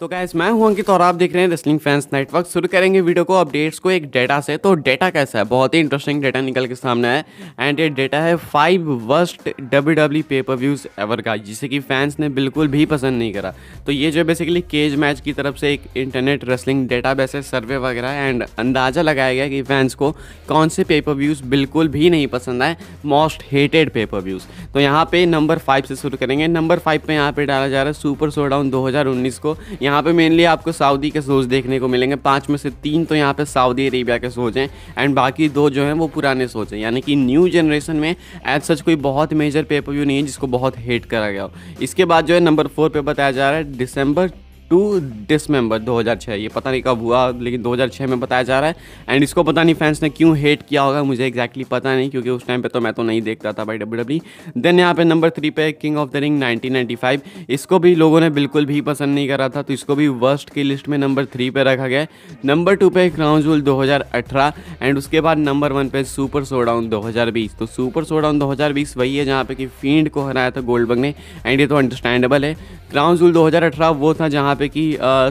तो गैस मैं हूं अंकित और आप देख रहे हैं रेसलिंग फैंस नेटवर्क शुरू करेंगे वीडियो को अपडेट्स को एक डेटा से तो डेटा कैसा है बहुत ही इंटरेस्टिंग डेटा निकल के सामने है एंड ये डेटा है five worst W W pay per views ever का जिसे कि फैंस ने बिल्कुल भी पसंद नहीं करा तो ये जो बेसिकली केज मैच की तरफ से एक इंटरनेट रेसलिंग डेटा बेस है सर्वे वगैरह एंड अंदाज़ा लगाया गया कि फैंस को कौन से पेपर व्यूज़ बिल्कुल भी नहीं पसंद आए मोस्ट हेटेड पेपर व्यूज़ तो यहाँ पे नंबर फाइव से शुरू करेंगे नंबर फाइव पे यहाँ पे डाला जा रहा है सुपर हजार उन्नीस को यहाँ पे मेनली आपको सऊदी के सोज देखने को मिलेंगे पांच में से तीन तो यहाँ पे सऊदी अरेबिया के सोच हैं एंड बाकी दो जो हैं वो पुराने सोच हैं यानी कि न्यू जनरेशन में एज सच कोई बहुत मेजर पेपर व्यू नहीं है जिसको बहुत हेट करा गया हो इसके बाद जो है नंबर फोर पे बताया जा रहा है दिसंबर टू डिसमेंबर 2006 ये पता नहीं कब हुआ लेकिन 2006 में बताया जा रहा है एंड इसको पता नहीं फैंस ने क्यों हेट किया होगा मुझे एग्जैक्टली exactly पता नहीं क्योंकि उस टाइम पे तो मैं तो नहीं देखता था भाई डब्ल्यू डब्ल्यू देन यहाँ पे नंबर थ्री पे किंग ऑफ द रिंग 1995 इसको भी लोगों ने बिल्कुल भी पसंद नहीं करा था तो इसको भी वर्स्ट की लिस्ट में नंबर थ्री पे रखा गया नंबर टू पे क्राउन जूल दो एंड उसके बाद नंबर वन पे सुपर सोडाउन 2020 तो सुपर सोडाउन 2020 वही है जहाँ पे कि फीड को हराया था गोल्डबर्ग ने एंड ये तो अंडरस्टैंडेबल है क्राउन जूल दो वो था जहाँ पे कि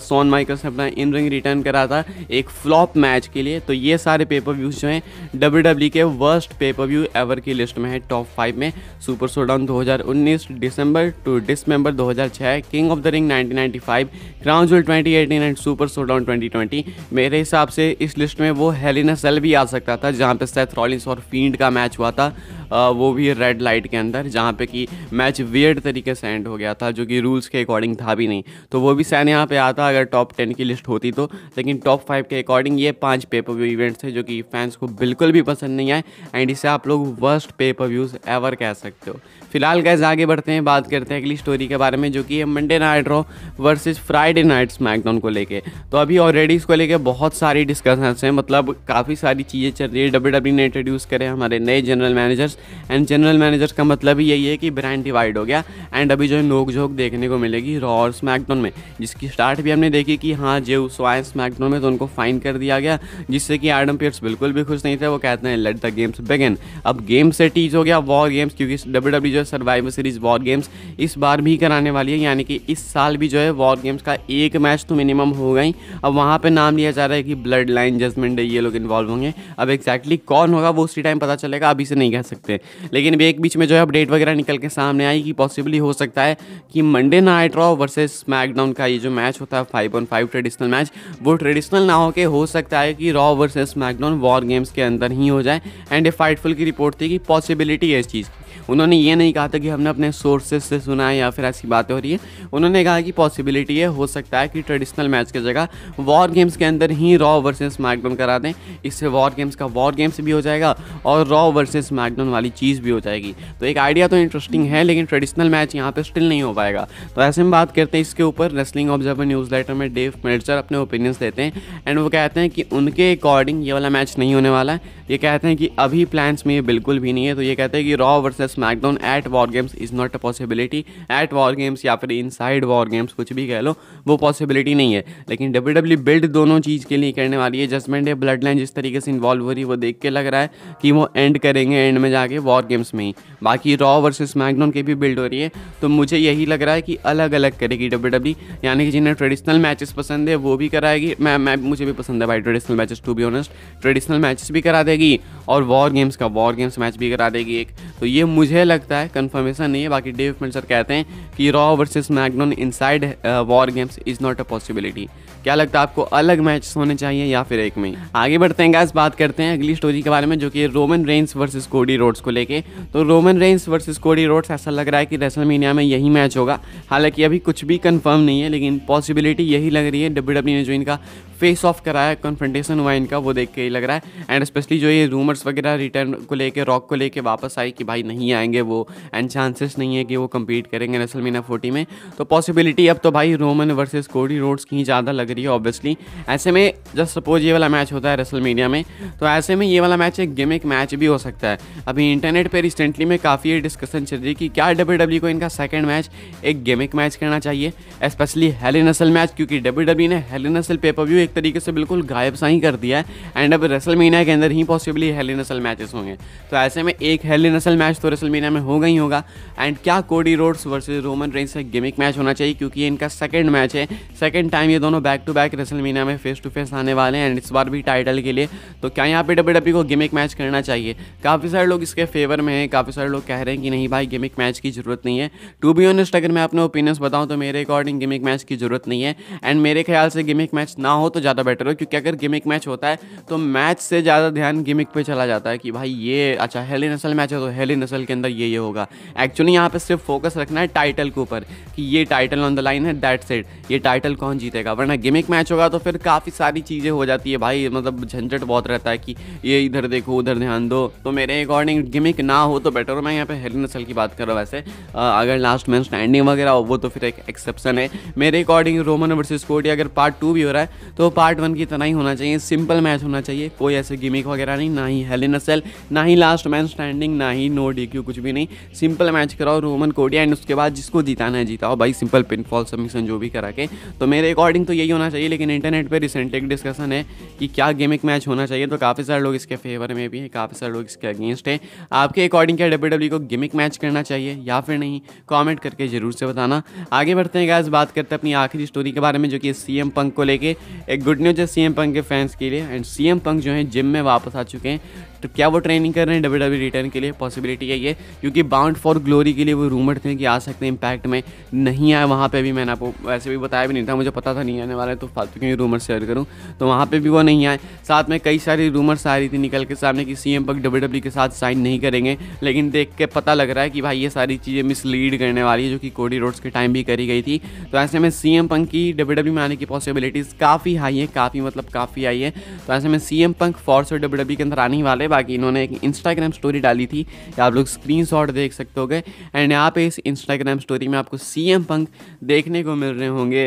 सोन माइकल्स ने अपना इन रिंग रिटर्न करा था एक फ्लॉप मैच के लिए तो ये सारे पेपर व्यूज जो हैं डब्ल्यू डब्ल्यू e के वर्स्ट पेपर व्यू एवर की लिस्ट में है टॉप फाइव में super showdown 2019 December to Dismember 2006 king of the ring 1995 crown jewel 2018 and super showdown 2020 मेरे हिसाब से इस लिस्ट में वो हेलिना सेल भी आ सकता था जहाँ पे सेथ रॉलिंस और फील्ड का मैच हुआ था वो भी रेड लाइट के अंदर जहाँ पे कि मैच वियर्ड तरीके से एंड हो गया था जो कि रूल्स के अकॉर्डिंग था भी नहीं तो वो भी सैन यहाँ पे आता अगर टॉप टेन की लिस्ट होती तो लेकिन टॉप फाइव के अकॉर्डिंग ये पाँच पेपर व्यू इवेंट्स थे जो कि फैंस को बिल्कुल भी पसंद नहीं आए एंड इसे आप लोग वर्स्ट पेपर व्यूज़ एवर कह सकते हो फिलहाल गैस आगे बढ़ते हैं बात करते हैं अगली स्टोरी के बारे में जो कि है Monday night Raw versus Friday night SmackDown को लेके तो अभी ऑलरेडी इसको लेके बहुत सारी डिस्कशंस हैं मतलब काफ़ी सारी चीज़ें चल रही है डब्ल्यू डब्ल्यू ने इंट्रोड्यूस करे हमारे नए general managers and general managers का मतलब यही है कि ब्रांड डिवाइड हो गया एंड अभी जो है नोक झोंक देखने को मिलेगी रॉ और स्मैकडाउन में जिसकी स्टार्ट भी हमने देखी कि हाँ जे उस आए स्मैकडाउन में तो उनको फाइन कर दिया गया जिससे कि एडम पियर्स बिल्कुल भी खुश नहीं थे वो कहते हैं लेट द गेम्स बिगेन अब गेम से टीज हो गया वॉर गेम्स क्योंकि डब्ल्यू डब्ल्यू जो सर्वाइवर सीरीज वॉर गेम्स इस बार भी कराने वाली है यानी कि इस साल भी जो है वॉर गेम्स का एक मैच तो मिनिमम हो गई अब वहाँ पर नाम लिया जा रहा है कि ब्लड लाइन जजमेंट डे ये लोग इन्वॉल्व होंगे अब एक्जैक्टली कौन होगा वो उसी टाइम पता चलेगा अभी से नहीं कह सकते लेकिन अभी एक बीच में जो है अपडेट वगैरह निकल के सामने आई कि पॉसिबली हो सकता है कि Monday night Raw versus SmackDown का ये जो मैच होता है five on five traditional match वो ट्रेडिशनल ना होकर हो सकता है कि Raw versus SmackDown war games के अंदर ही हो जाए एंड ए फाइटफुल की रिपोर्ट थी कि पॉसिबिलिटी है इस चीज़ की उन्होंने ये नहीं कहा था कि हमने अपने सोर्सेज से सुना है या फिर ऐसी बातें हो रही है उन्होंने कहा कि पॉसिबिलिटी है हो सकता है कि ट्रेडिशनल मैच की जगह वॉर गेम्स के अंदर ही रॉ वर्सेस मैकडोन करा दें इससे वॉर गेम्स का वॉर गेम्स भी हो जाएगा और रॉ वर्सेस मैकडोन वाली चीज़ भी हो जाएगी तो एक आइडिया तो इंटरेस्टिंग है लेकिन ट्रेडिशनल मैच यहाँ पर स्टिल नहीं हो पाएगा तो ऐसे में बात करते हैं इसके ऊपर रेसलिंग ऑब्जर्वर न्यूज़ लेटर में डेव मेल्चर अपने ओपिनियंस देते हैं एंड वो कहते हैं कि उनके अकॉर्डिंग ये वाला मैच नहीं होने वाला है ये कहते हैं कि अभी प्लान्स में ये बिल्कुल भी नहीं है तो ये कहते हैं कि Raw versus SmackDown at war games is not a possibility at war games या फिर इन साइड वॉर गेम्स कुछ भी कह लो वो पॉसिबिलिटी नहीं है लेकिन डब्ल्यू डब्ल्यू बिल्ड दोनों चीज़ के लिए करने वाली है जजमेंट है ब्लड लाइन जिस तरीके से इन्वॉल्व हो रही है वो देख के लग रहा है कि वो एंड करेंगे एंड में जाके वॉर गेम्स में ही बाकी रॉ वर्सेस स्मैकडाउन की भी बिल्ड हो रही है तो मुझे यही लग रहा है कि अलग अलग करेगी डब्ल्यू डब्ल्यू e। यानी कि जिन्हें ट्रेडिशनल मैचेस पसंद है वो भी कराएगी मैं मैं मुझे भी पसंद है भाई traditional matches to be honest traditional matches भी करा देगी और वॉर गेम्स का वॉर गेम्स मैच भी करा देगी एक तो ये मुझे मुझे लगता है कंफर्मेशन नहीं है बाकी डेव मेल्सर कहते हैं कि रॉ वर्सेस मैगनोन inside war games is not a possibility क्या लगता है आपको अलग मैच होने चाहिए या फिर एक में आगे बढ़ते हैं गैस बात करते हैं अगली स्टोरी के बारे में जो कि Roman Reigns versus Cody Rhodes को लेके तो Roman Reigns versus Cody Rhodes ऐसा लग रहा है कि रेसल में यही मैच होगा हालांकि अभी कुछ भी कंफर्म नहीं है लेकिन पॉसिबिलिटी यही लग रही है डब्ल्यू e ने जो इनका फेस ऑफ कराया कन्फ्रंटेशन हुआ इनका वो देख के ही लग रहा है एंड स्पेशली जो ये रूमर्स वगैरह रिटर्न को लेकर रॉक को लेके वापस आई कि भाई नहीं नहीं आएंगे वो एंड चांसेस नहीं है कि वो कम्पीट करेंगे रसल मीना फोर्टी में तो पॉसिबिलिटी अब तो भाई रोमन वर्सेस कोडी रोड्स की ज़्यादा लग रही है ऑब्वियसली ऐसे में जस्ट सपोज ये वाला मैच होता है रसल मीडिया में तो ऐसे में ये वाला मैच एक गेमिक मैच भी हो सकता है अभी इंटरनेट पर रिसेंटली में काफ़ी डिस्कशन चल रही है कि क्या डब्ल्यू e को इनका सेकेंड मैच एक गेमिक मैच करना चाहिए स्पेशली हेली नसल मैच क्योंकि डब्ल्यू e ने हेली नसल पेपर व्यू एक तरीके से बिल्कुल गायब सा ही कर दिया है एंड अब रसल मीना के अंदर ही पॉसिबली हेली नसल मैचेस होंगे तो ऐसे में एक हेली नसल मैच तो रसल मीडिया में होगा ही होगा एंड क्या Cody Rhodes versus Roman Reigns का गेमिक मैच होना चाहिए क्योंकि इनका सेकेंड मैच है सेकेंड टाइम ये दोनों back to back WrestleMania में फेस टू फेस आने वाले हैं एंड इस बार भी टाइटल के लिए तो क्या यहाँ पे डब्ल्यू डब्ल्यू e को गेमिक मैच करना चाहिए काफ़ी सारे लोग इसके फेवर में हैं काफ़ी सारे लोग कह रहे हैं कि नहीं भाई गेमिक मैच की ज़रूरत नहीं है टू बी ऑनेस्ट अगर मैं अपने ओपिनियंस बताऊँ तो मेरे अकॉर्डिंग गेमिक मैच की ज़रूरत नहीं है एंड मेरे ख्याल से गेमिक मैच ना हो तो ज़्यादा बेटर हो क्योंकि अगर गेमिक मैच होता है तो मैच से ज़्यादा ध्यान गेमिक पर चला जाता है कि भाई ये अच्छा हेली नसल मैच है तो हेली नसल के अंदर ये ये होगा एक्चुअली यहाँ पे सिर्फ फोकस रखना है टाइटल के ऊपर कि ये टाइटल ऑन द लाइन है दैट सेट ये टाइटल कौन जीतेगा वरना गिमिक मैच होगा तो फिर काफ़ी सारी चीज़ें हो जाती है भाई मतलब झंझट बहुत रहता है कि ये इधर देखो उधर ध्यान दो तो मेरे अकॉर्डिंग गिमिक ना हो तो बेटर हो मैं यहाँ पे हेल नसल की बात कर रहा हूँ वैसे अगर लास्ट मैन स्टैंडिंग वगैरह हो वो तो फिर एक एक्सेप्शन है मेरे अकॉर्डिंग रोमन वर्सेज कोडी अगर पार्ट टू भी हो रहा है तो पार्ट वन की तरह ही होना चाहिए सिंपल मैच होना चाहिए कोई ऐसे गिमिक वगैरह नहीं ना ही हेलन नसल ना ही लास्ट मैन स्टैंडिंग ना ही नो डी क्यों कुछ भी नहीं सिंपल मैच कराओ रोमन कोडिया एंड उसके बाद जिसको जिताना है जीताओ भाई सिंपल पिनफॉल सबमिशन जो भी करा के तो मेरे अकॉर्डिंग तो यही होना चाहिए लेकिन इंटरनेट पर रिसेंटली एक डिस्कशन है कि क्या गेमिक मैच होना चाहिए तो काफ़ी सारे लोग इसके फेवर में भी हैं काफ़ी सारे लोग इसके अगेंस्ट हैं आपके अकॉर्डिंग क्या डब्ल्यू को गेमिक मैच करना चाहिए या फिर नहीं कॉमेंट करके ज़रूर से बताना आगे बढ़ते हैं गैस बात करते हैं अपनी आखिरी स्टोरी के बारे में जो कि सी एम पंक को लेके एक गुड न्यूज है सी एम पंक के फैंस के लिए एंड सी एम पंक जो है जिम में वापस आ चुके हैं तो क्या वो ट्रेनिंग कर रहे हैं डब्ल्यू डब्ल्यू रिटर्न के लिए पॉसिबिलिटी है ये क्योंकि बाउंड फॉर ग्लोरी के लिए वो रूमर थे कि आ सकते हैं इम्पैक्ट में नहीं आया वहाँ पर भी मैंने आपको वैसे भी बताया भी नहीं था मुझे पता था नहीं आने वाला है तो फालतू क्यों रूमर शेयर करूँ तो वहाँ पर भी वो नहीं आए साथ में कई सारी रूमर्स आ रही थी निकल के सामने कि सी एम पक डब्ल्यू के साथ साइन नहीं करेंगे लेकिन देख के पता लग रहा है कि भाई ये सारी चीज़ें मिसलीड करने वाली है जो कि कोडी रोड्स के टाइम भी करी गई थी तो ऐसे में सी एम पंक की डब्ल्यू डब्ल्यू e में आने की पॉसिबिलिटीज़ काफ़ी हाई है काफ़ी मतलब काफ़ी आई है तो ऐसे में सी एम पंक फॉर्स और डब्ल्यू डब्ल्यू के अंदर आने वाले बाकी इन्होंने एक इंस्टाग्राम स्टोरी डाली थी आप लोग स्क्रीन देख सकते हो गए एंड यहाँ पे इस इंस्टाग्राम स्टोरी में आपको सी एम पंक देखने को मिल रहे होंगे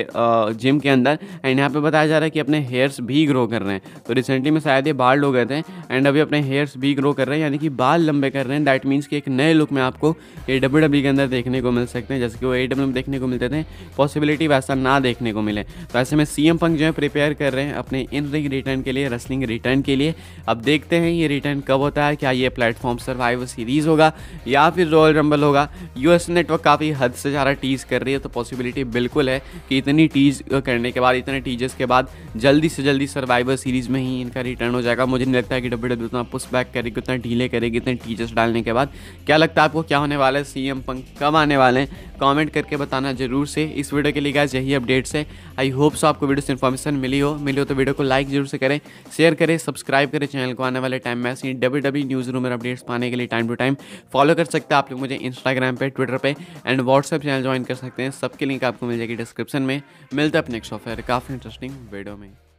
जिम के अंदर एंड यहाँ पे बताया जा रहा है कि अपने हेयर्स भी ग्रो कर रहे हैं तो रिसेंटली में शायद ये बाल हो गए थे एंड अभी अपने हेयर्स भी ग्रो कर रहे हैं यानी कि बाल लंबे कर रहे हैं दैट मीन्स कि एक नए लुक में आपको ए डब्ल्यू डब्ल्यू के अंदर देखने को मिल सकते हैं जैसे कि वो ए डब्ल्यू में देखने को मिलते थे पॉसिबिलिटी वैसा ना देखने को मिले तो ऐसे में सी एम पंक जो है प्रिपेयर कर रहे हैं अपने इन रिंग रिटर्न के लिए रेसलिंग रिटर्न के लिए अब देखते हैं ये रिटर्न इवेंट कब होता है क्या ये प्लेटफॉर्म सर्वाइवर सीरीज़ होगा या फिर रॉयल रंबल होगा यूएस नेटवर्क काफ़ी हद से ज़्यादा टीज़ कर रही है तो पॉसिबिलिटी बिल्कुल है कि इतनी टीज़ करने के बाद इतने टीजर्स के बाद जल्दी से जल्दी सर्वाइवर सीरीज़ में ही इनका रिटर्न हो जाएगा मुझे नहीं लगता है कि डब्ल्यू डब्ल्यू इतना पुश बैक करेगी उतना ढीले करेगी इतने टीजर्स डालने के बाद क्या लगता है आपको क्या होने वाला है सी एम पंक कब आने वाले हैं कॉमेंट करके बताना जरूर से इस वीडियो के लिए गाइस यही अपडेट्स है आई होप सो आपको वीडियो से इन्फॉर्मेशन मिली हो मिली हो तो वीडियो को लाइक जरूर से करें शेयर करें सब्सक्राइब करें चैनल को आने वाले टाइम में ऐसी डब्ल्यू डब्ल्यू न्यूज़ रूम में अपडेट्स पाने के लिए टाइम टू टाइम फॉलो कर सकते हैं आप लोग मुझे इंस्टाग्राम पे ट्विटर पे एंड व्हाट्सएप चैनल ज्वाइन कर सकते हैं सबके लिंक आपको मिल जाएगी डिस्क्रिप्शन में मिलता है अपने सॉफ्टवेयर काफ़ी इंटरेस्टिंग वीडियो में